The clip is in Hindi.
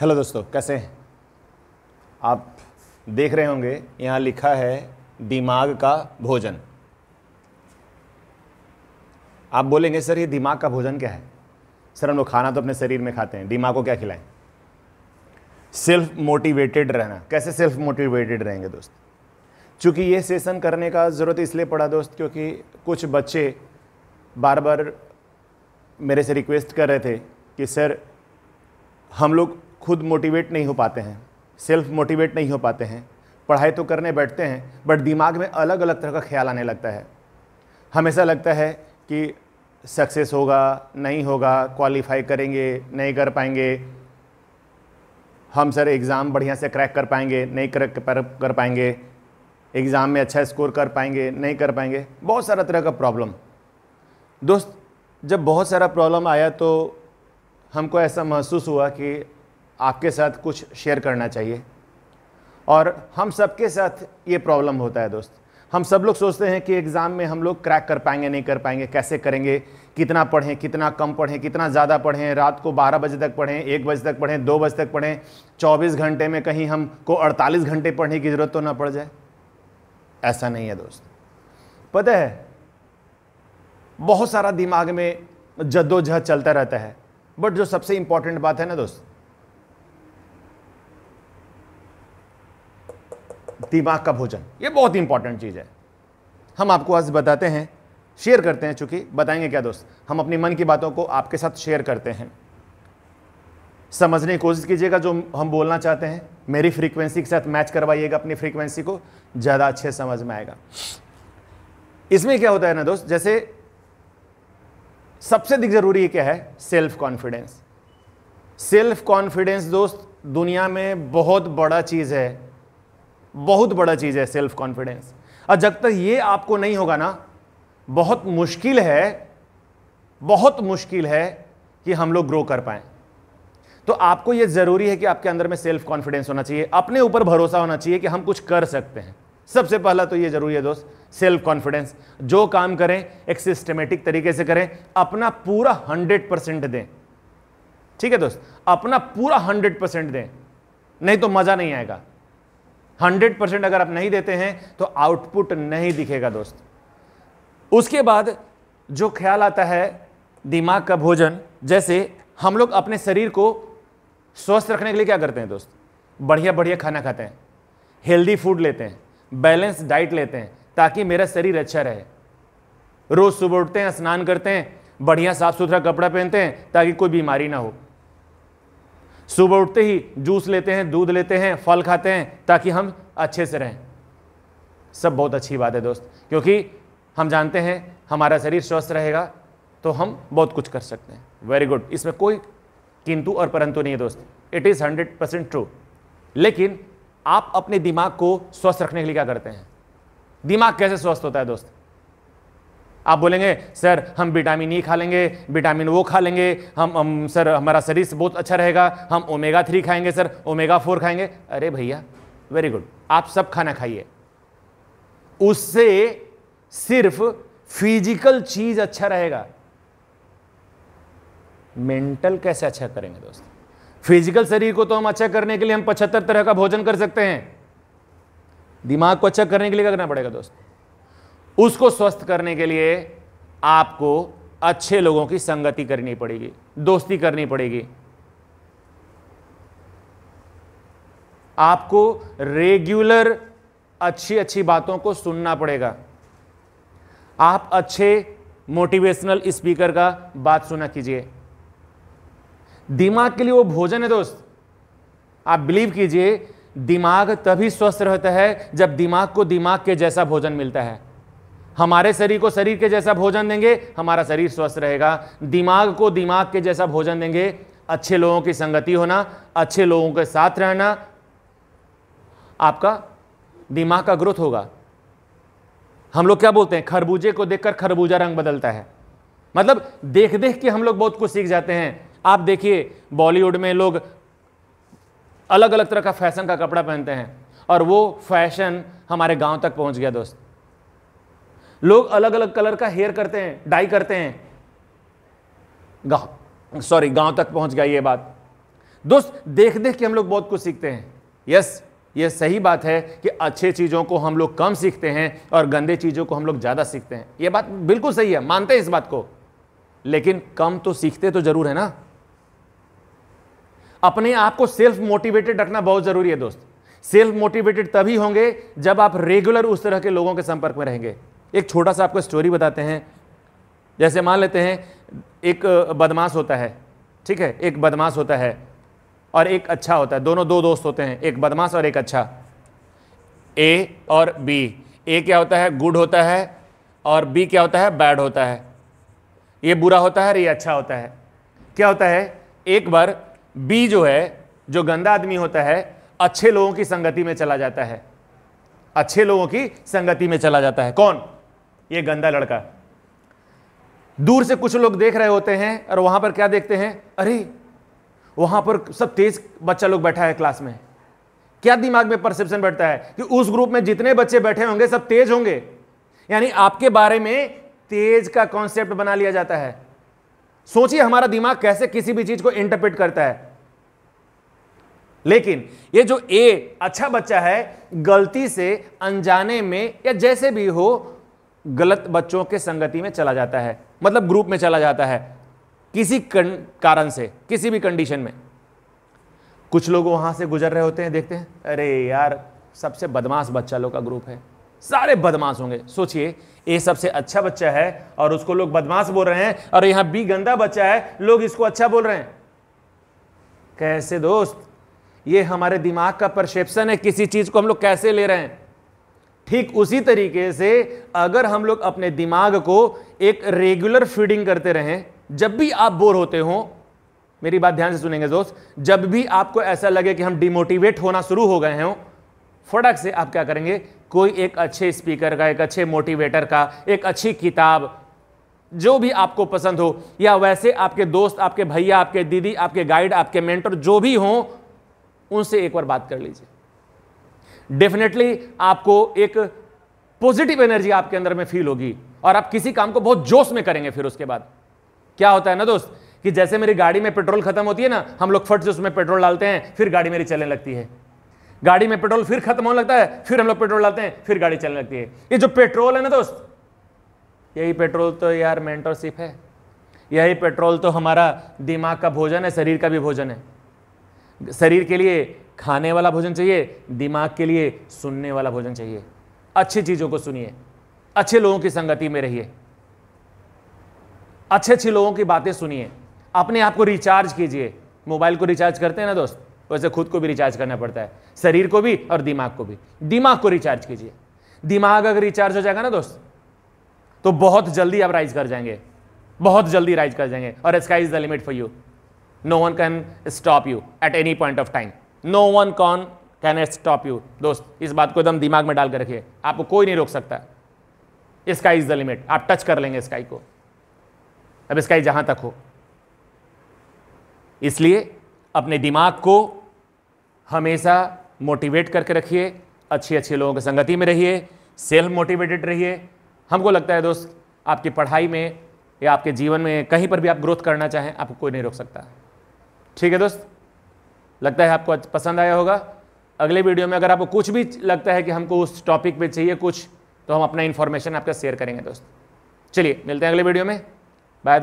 हेलो दोस्तों कैसे हैं आप देख रहे होंगे यहाँ लिखा है दिमाग का भोजन आप बोलेंगे सर ये दिमाग का भोजन क्या है सर हम लोग खाना तो अपने शरीर में खाते हैं दिमाग को क्या खिलाएं सेल्फ मोटिवेटेड रहना कैसे सेल्फ मोटिवेटेड रहेंगे दोस्त चूँकि ये सेशन करने का ज़रूरत इसलिए पड़ा दोस्त क्योंकि कुछ बच्चे बार बार मेरे से रिक्वेस्ट कर रहे थे कि सर हम लोग खुद मोटिवेट नहीं हो पाते हैं सेल्फ मोटिवेट नहीं हो पाते हैं पढ़ाई तो करने बैठते हैं बट दिमाग में अलग अलग तरह का ख्याल आने लगता है हमेशा लगता है कि सक्सेस होगा नहीं होगा क्वालिफाई करेंगे नहीं कर पाएंगे हम सर एग्ज़ाम बढ़िया से क्रैक कर पाएंगे नहीं कर, कर पाएंगे एग्ज़ाम में अच्छा स्कोर कर पाएंगे नहीं कर पाएंगे बहुत सारा तरह का प्रॉब्लम दोस्त जब बहुत सारा प्रॉब्लम आया तो हमको ऐसा महसूस हुआ कि आपके साथ कुछ शेयर करना चाहिए और हम सबके साथ ये प्रॉब्लम होता है दोस्त हम सब लोग सोचते हैं कि एग्ज़ाम में हम लोग क्रैक कर पाएंगे नहीं कर पाएंगे कैसे करेंगे कितना पढ़ें कितना कम पढ़ें कितना ज़्यादा पढ़ें रात को 12 बजे तक पढ़ें एक बजे तक पढ़ें दो बजे तक पढ़ें 24 घंटे में कहीं हमको 48 घंटे पढ़ने की ज़रूरत तो ना पड़ जाए ऐसा नहीं है दोस्त पता है बहुत सारा दिमाग में जद्दोजहद चलता रहता है बट जो सबसे इंपॉर्टेंट बात है ना दोस्त दिमाग का भोजन ये बहुत ही इंपॉर्टेंट चीज़ है हम आपको आज बताते हैं शेयर करते हैं चूंकि बताएंगे क्या दोस्त हम अपनी मन की बातों को आपके साथ शेयर करते हैं समझने की कोशिश कीजिएगा जो हम बोलना चाहते हैं मेरी फ्रीक्वेंसी के साथ मैच करवाइएगा अपनी फ्रीक्वेंसी को ज़्यादा अच्छे समझ में आएगा इसमें क्या होता है ना दोस्त जैसे सबसे अधिक ज़रूरी क्या है सेल्फ कॉन्फिडेंस सेल्फ कॉन्फिडेंस दोस्त दुनिया में बहुत बड़ा चीज़ है बहुत बड़ा चीज़ है सेल्फ कॉन्फिडेंस और जब तक ये आपको नहीं होगा ना बहुत मुश्किल है बहुत मुश्किल है कि हम लोग ग्रो कर पाए तो आपको यह ज़रूरी है कि आपके अंदर में सेल्फ कॉन्फिडेंस होना चाहिए अपने ऊपर भरोसा होना चाहिए कि हम कुछ कर सकते हैं सबसे पहला तो यह ज़रूरी है दोस्त सेल्फ कॉन्फिडेंस जो काम करें एक सिस्टमेटिक तरीके से करें अपना पूरा हंड्रेड परसेंट दें ठीक है दोस्त अपना पूरा हंड्रेड परसेंट दें नहीं तो मज़ा नहीं आएगा हंड्रेड परसेंट अगर आप नहीं देते हैं तो आउटपुट नहीं दिखेगा दोस्त उसके बाद जो ख्याल आता है दिमाग का भोजन जैसे हम लोग अपने शरीर को स्वस्थ रखने के लिए क्या करते हैं दोस्त बढ़िया बढ़िया खाना खाते हैं हेल्दी फूड लेते हैं बैलेंस डाइट लेते हैं ताकि मेरा शरीर अच्छा रहे रोज़ सुबह उठते हैं स्नान करते हैं बढ़िया साफ सुथरा कपड़ा पहनते हैं ताकि कोई बीमारी ना हो सुबह उठते ही जूस लेते हैं दूध लेते हैं फल खाते हैं ताकि हम अच्छे से रहें सब बहुत अच्छी बात है दोस्त क्योंकि हम जानते हैं हमारा शरीर स्वस्थ रहेगा तो हम बहुत कुछ कर सकते हैं वेरी गुड इसमें कोई किंतु और परंतु नहीं है दोस्त it is hundred percent true लेकिन आप अपने दिमाग को स्वस्थ रखने के लिए क्या करते हैं दिमाग कैसे स्वस्थ होता है दोस्त आप बोलेंगे सर हम विटामिन ई e खा लेंगे विटामिन वो खा लेंगे हम, हम सर हमारा शरीर बहुत अच्छा रहेगा हम ओमेगा थ्री खाएंगे सर ओमेगा फोर खाएंगे अरे भैया वेरी गुड आप सब खाना खाइए उससे सिर्फ फिजिकल चीज अच्छा रहेगा मेंटल कैसे अच्छा करेंगे दोस्त फिजिकल शरीर को तो हम अच्छा करने के लिए हम पचहत्तर तरह का भोजन कर सकते हैं दिमाग को अच्छा करने के लिए क्या करना पड़ेगा दोस्त उसको स्वस्थ करने के लिए आपको अच्छे लोगों की संगति करनी पड़ेगी दोस्ती करनी पड़ेगी आपको रेगुलर अच्छी अच्छी बातों को सुनना पड़ेगा आप अच्छे मोटिवेशनल स्पीकर का बात सुना कीजिए दिमाग के लिए वो भोजन है दोस्त आप बिलीव कीजिए दिमाग तभी स्वस्थ रहता है जब दिमाग को दिमाग के जैसा भोजन मिलता है हमारे शरीर को शरीर के जैसा भोजन देंगे हमारा शरीर स्वस्थ रहेगा दिमाग को दिमाग के जैसा भोजन देंगे अच्छे लोगों की संगति होना अच्छे लोगों के साथ रहना आपका दिमाग का ग्रोथ होगा हम लोग क्या बोलते हैं खरबूजे को देखकर खरबूजा रंग बदलता है मतलब देख देख के हम लोग बहुत कुछ सीख जाते हैं आप देखिए बॉलीवुड में लोग अलग अलग तरह का फैशन का कपड़ा पहनते हैं और वो फैशन हमारे गांव तक पहुंच गया दोस्त लोग अलग अलग कलर का हेयर करते हैं डाई करते हैं गांव सॉरी गांव तक पहुंच गई ये बात दोस्त देख देख के हम लोग बहुत कुछ सीखते हैं यस ये सही बात है कि अच्छे चीज़ों को हम लोग कम सीखते हैं और गंदे चीज़ों को हम लोग ज़्यादा सीखते हैं ये बात बिल्कुल सही है मानते हैं इस बात को लेकिन कम तो सीखते तो ज़रूर है ना अपने आप को सेल्फ मोटिवेटेड रखना बहुत ज़रूरी है दोस्त सेल्फ मोटिवेटेड तभी होंगे जब आप रेगुलर उस तरह के लोगों के संपर्क में रहेंगे एक छोटा सा आपको स्टोरी बताते हैं जैसे मान लेते हैं एक बदमाश होता है ठीक है एक बदमाश होता है और एक अच्छा होता है दोनों दो दोस्त होते हैं एक बदमाश और एक अच्छा ए और बी ए क्या होता है गुड होता है और बी क्या होता है बैड होता है ये बुरा होता है और ये अच्छा होता है क्या होता है एक बार बी जो है जो गंदा आदमी होता है अच्छे लोगों की संगति में चला जाता है अच्छे लोगों की संगति में चला जाता है कौन ये गंदा लड़का दूर से कुछ लोग देख रहे होते हैं और वहां पर क्या देखते हैं अरे वहां पर सब तेज बच्चा लोग बैठा है क्लास में क्या दिमाग में परसेप्शन बैठता है कि उस ग्रुप में जितने बच्चे बैठे होंगे सब तेज होंगे यानी आपके बारे में तेज का कॉन्सेप्ट बना लिया जाता है सोचिए हमारा दिमाग कैसे किसी भी चीज को इंटरप्रेट करता है लेकिन ये जो ए अच्छा बच्चा है गलती से अनजाने में या जैसे भी हो गलत बच्चों के संगति में चला जाता है मतलब ग्रुप में चला जाता है किसी कारण से किसी भी कंडीशन में कुछ लोग वहां से गुजर रहे होते हैं देखते हैं अरे यार सबसे बदमाश बच्चा लोग का ग्रुप है सारे बदमाश होंगे सोचिए ए सबसे अच्छा बच्चा है और उसको लोग बदमाश बोल रहे हैं और यहां बी गंदा बच्चा है लोग इसको अच्छा बोल रहे हैं कैसे दोस्त ये हमारे दिमाग का परसेप्शन है किसी चीज़ को हम लोग कैसे ले रहे हैं ठीक उसी तरीके से अगर हम लोग अपने दिमाग को एक रेगुलर फीडिंग करते रहें जब भी आप बोर होते हो मेरी बात ध्यान से सुनेंगे दोस्त जब भी आपको ऐसा लगे कि हम डिमोटिवेट होना शुरू हो गए हों फटक से आप क्या करेंगे कोई एक अच्छे स्पीकर का एक अच्छे मोटिवेटर का एक अच्छी किताब जो भी आपको पसंद हो या वैसे आपके दोस्त आपके भैया आपके दीदी आपके गाइड आपके मेंटर जो भी हों उनसे एक बार बात कर लीजिए डेफिनेटली आपको एक पॉजिटिव एनर्जी आपके अंदर में फील होगी और आप किसी काम को बहुत जोश में करेंगे फिर उसके बाद क्या होता है ना दोस्त कि जैसे मेरी गाड़ी में पेट्रोल खत्म होती है ना हम लोग फट से उसमें पेट्रोल डालते हैं फिर गाड़ी मेरी चलने लगती है गाड़ी में पेट्रोल फिर खत्म होने लगता है फिर हम लोग पेट्रोल डालते हैं फिर गाड़ी चलने लगती है ये जो पेट्रोल है ना दोस्त यही पेट्रोल तो यार मेंटरशिप है यही पेट्रोल तो हमारा दिमाग का भोजन है शरीर का भी भोजन है शरीर के लिए खाने वाला भोजन चाहिए दिमाग के लिए सुनने वाला भोजन चाहिए अच्छी चीज़ों को सुनिए अच्छे लोगों की संगति में रहिए अच्छे अच्छे लोगों की बातें सुनिए अपने आप को रिचार्ज कीजिए मोबाइल को रिचार्ज करते हैं ना दोस्त वैसे खुद को भी रिचार्ज करना पड़ता है शरीर को भी और दिमाग को भी दिमाग को रिचार्ज कीजिए दिमाग अगर रिचार्ज हो जाएगा ना दोस्त तो बहुत जल्दी आप राइज कर जाएंगे बहुत जल्दी राइज कर जाएंगे और sky is the limit for you no one can stop you at any point of time no one can can at stop you दोस्त इस बात को एकदम दिमाग में डाल के रखिए आपको कोई नहीं रोक सकता स्काई इज द लिमिट आप टच कर लेंगे स्काई को अब स्काई जहां तक हो इसलिए अपने दिमाग को हमेशा मोटिवेट करके रखिए अच्छे अच्छे लोगों की संगति में रहिए सेल्फ मोटिवेटेड रहिए हमको लगता है दोस्त आपकी पढ़ाई में या आपके जीवन में कहीं पर भी आप ग्रोथ करना चाहें आपको कोई नहीं रोक सकता ठीक है दोस्त लगता है आपको पसंद आया होगा अगले वीडियो में अगर आपको कुछ भी लगता है कि हमको उस टॉपिक पे चाहिए कुछ तो हम अपना इन्फॉर्मेशन आपका शेयर करेंगे दोस्त चलिए मिलते हैं अगले वीडियो में बाय